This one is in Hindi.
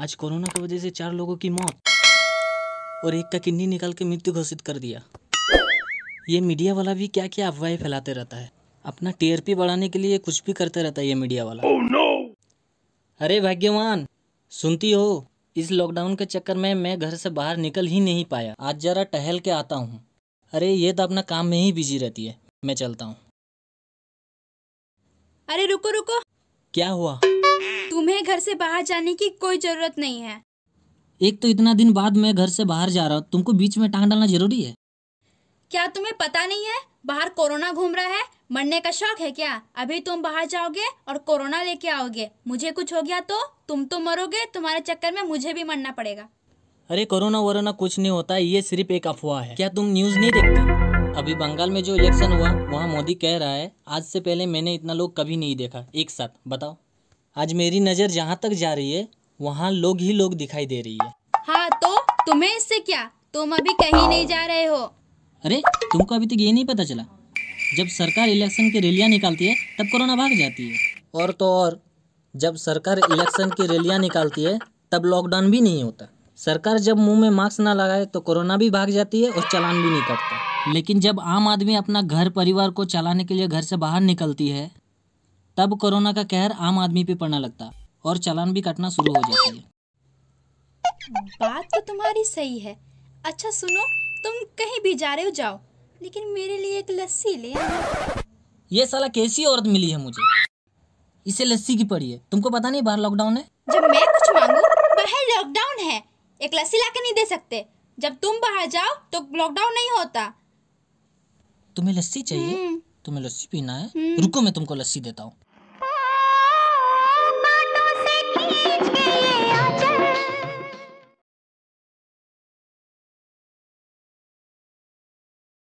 आज कोरोना की वजह से चार लोगों की मौत और एक का किडनी निकाल के मृत्यु घोषित कर दिया ये मीडिया वाला भी क्या क्या अफवाहें फैलाते रहता है अपना टीआरपी बढ़ाने के लिए कुछ भी करते रहता है ये मीडिया वाला oh, no! अरे भाग्यवान सुनती हो इस लॉकडाउन के चक्कर में मैं घर से बाहर निकल ही नहीं पाया आज जरा टहल के आता हूँ अरे ये तो अपना काम में ही बिजी रहती है मैं चलता हूँ अरे रुको रुको क्या हुआ तुम्हें घर से बाहर जाने की कोई जरूरत नहीं है एक तो इतना दिन बाद मैं घर से बाहर जा रहा हूँ तुमको बीच में टांग डालना जरूरी है क्या तुम्हें पता नहीं है बाहर कोरोना घूम रहा है मरने का शौक है क्या अभी तुम बाहर जाओगे और कोरोना लेके आओगे मुझे कुछ हो गया तो तुम तो मरोगे तुम्हारे चक्कर में मुझे भी मरना पड़ेगा अरे कोरोना वोरोना कुछ नहीं होता ये सिर्फ एक अफवाह है क्या तुम न्यूज नहीं देखते अभी बंगाल में जो इलेक्शन हुआ वहाँ मोदी कह रहा है आज से पहले मैंने इतना लोग कभी नहीं देखा एक साथ बताओ आज मेरी नज़र जहाँ तक जा रही है वहाँ लोग ही लोग दिखाई दे रही है हाँ तो तुम्हें इससे क्या तुम अभी कहीं नहीं जा रहे हो अरे तुमको अभी तक ये नहीं पता चला जब सरकार इलेक्शन की रैलियाँ निकालती है तब कोरोना भाग जाती है और तो और जब सरकार इलेक्शन की रैलियाँ निकालती है तब लॉकडाउन भी नहीं होता सरकार जब मुंह में मास्क ना लगाए तो कोरोना भी भाग जाती है और चलान भी नहीं कटता लेकिन जब आम आदमी अपना घर परिवार को चलाने के लिए घर से बाहर निकलती है तब कोरोना का कहर आम आदमी पे पड़ना लगता और चालान भी कटना शुरू हो जाती है बात तो तुम्हारी सही है अच्छा सुनो तुम कहीं भी जा रहे हो जाओ लेकिन मेरे लिए एक लस्सी ले आना ये साला कैसी औरत मिली है मुझे इसे लस्सी की पड़ी है तुमको पता नहीं बाहर लॉकडाउन है जब मैं कुछ मांगू बाहर लॉकडाउन है एक लस्सी ला के नहीं दे सकते जब तुम बाहर जाओ तो लॉकडाउन नहीं होता तुम्हें लस्सी चाहिए हम्म। तुम्हें लस्सी पीना है हम्म। रुको मैं तुमको लस्सी देता हूँ